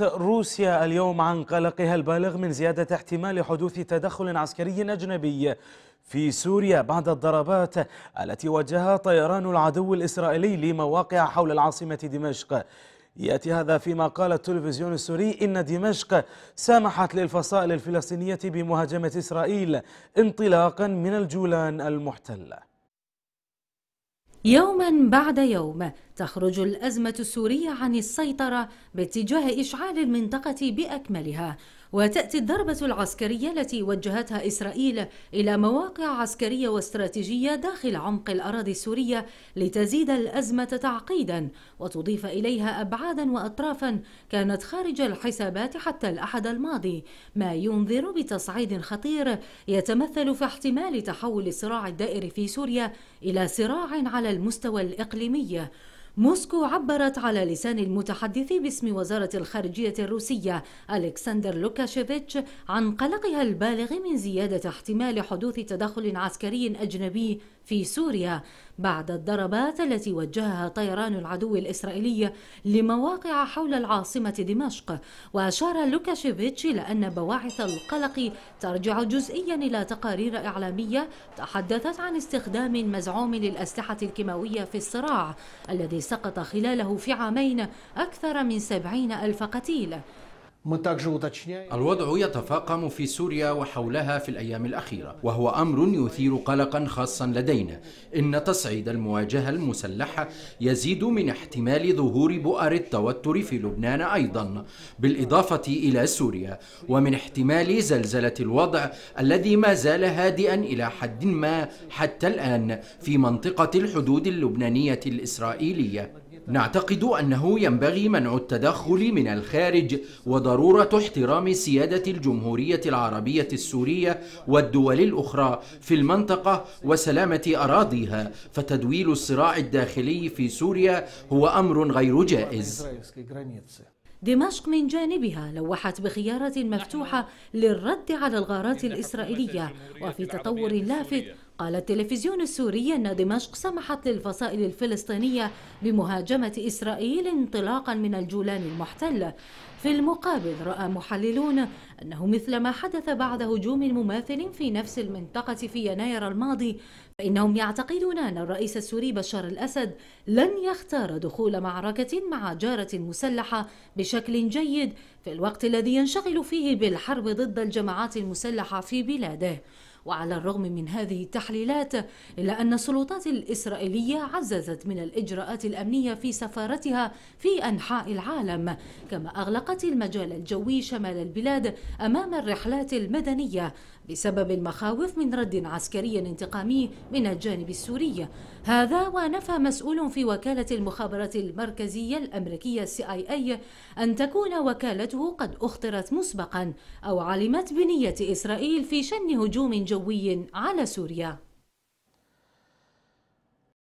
روسيا اليوم عن قلقها البالغ من زيادة احتمال حدوث تدخل عسكري أجنبي في سوريا بعد الضربات التي وجهها طيران العدو الإسرائيلي لمواقع حول العاصمة دمشق يأتي هذا فيما قال التلفزيون السوري إن دمشق سمحت للفصائل الفلسطينية بمهاجمة إسرائيل انطلاقا من الجولان المحتلة يوما بعد يوم تخرج الأزمة السورية عن السيطرة باتجاه إشعال المنطقة بأكملها وتأتي الضربة العسكرية التي وجهتها إسرائيل إلى مواقع عسكرية واستراتيجية داخل عمق الأراضي السورية لتزيد الأزمة تعقيدا وتضيف إليها أبعادا وأطرافا كانت خارج الحسابات حتى الأحد الماضي ما ينذر بتصعيد خطير يتمثل في احتمال تحول الصراع الدائر في سوريا إلى صراع على المستوى الإقليمي موسكو عبرت على لسان المتحدث باسم وزارة الخارجية الروسية ألكسندر لوكاشيفيتش عن قلقها البالغ من زيادة احتمال حدوث تدخل عسكري أجنبي في سوريا بعد الضربات التي وجهها طيران العدو الإسرائيلي لمواقع حول العاصمة دمشق وأشار لوكاشيفيتش إلى أن بواعث القلق ترجع جزئيا إلى تقارير إعلامية تحدثت عن استخدام مزعوم للأسلحة الكيماوية في الصراع الذي سقط خلاله في عامين أكثر من سبعين ألف قتيل الوضع يتفاقم في سوريا وحولها في الأيام الأخيرة وهو أمر يثير قلقا خاصا لدينا إن تصعيد المواجهة المسلحة يزيد من احتمال ظهور بؤر التوتر في لبنان أيضا بالإضافة إلى سوريا ومن احتمال زلزلة الوضع الذي ما زال هادئا إلى حد ما حتى الآن في منطقة الحدود اللبنانية الإسرائيلية نعتقد أنه ينبغي منع التدخل من الخارج وضرورة احترام سيادة الجمهورية العربية السورية والدول الأخرى في المنطقة وسلامة أراضيها فتدويل الصراع الداخلي في سوريا هو أمر غير جائز دمشق من جانبها لوحت بخيارات مفتوحة للرد على الغارات الإسرائيلية وفي تطور لافت قال التلفزيون السوري أن دمشق سمحت للفصائل الفلسطينية بمهاجمة إسرائيل انطلاقا من الجولان المحتل في المقابل رأى محللون أنه مثل ما حدث بعد هجوم مماثل في نفس المنطقة في يناير الماضي فإنهم يعتقدون أن الرئيس السوري بشار الأسد لن يختار دخول معركة مع جارة مسلحة بشكل جيد في الوقت الذي ينشغل فيه بالحرب ضد الجماعات المسلحة في بلاده وعلى الرغم من هذه التحليلات إلا أن السلطات الإسرائيلية عززت من الإجراءات الأمنية في سفارتها في أنحاء العالم كما أغلقت المجال الجوي شمال البلاد أمام الرحلات المدنية بسبب المخاوف من رد عسكري انتقامي من الجانب السوري هذا ونفى مسؤول في وكالة المخابرات المركزية الأمريكية CIA أن تكون وكالته قد أخطرت مسبقا أو علمت بنية إسرائيل في شن هجوم جوي على سوريا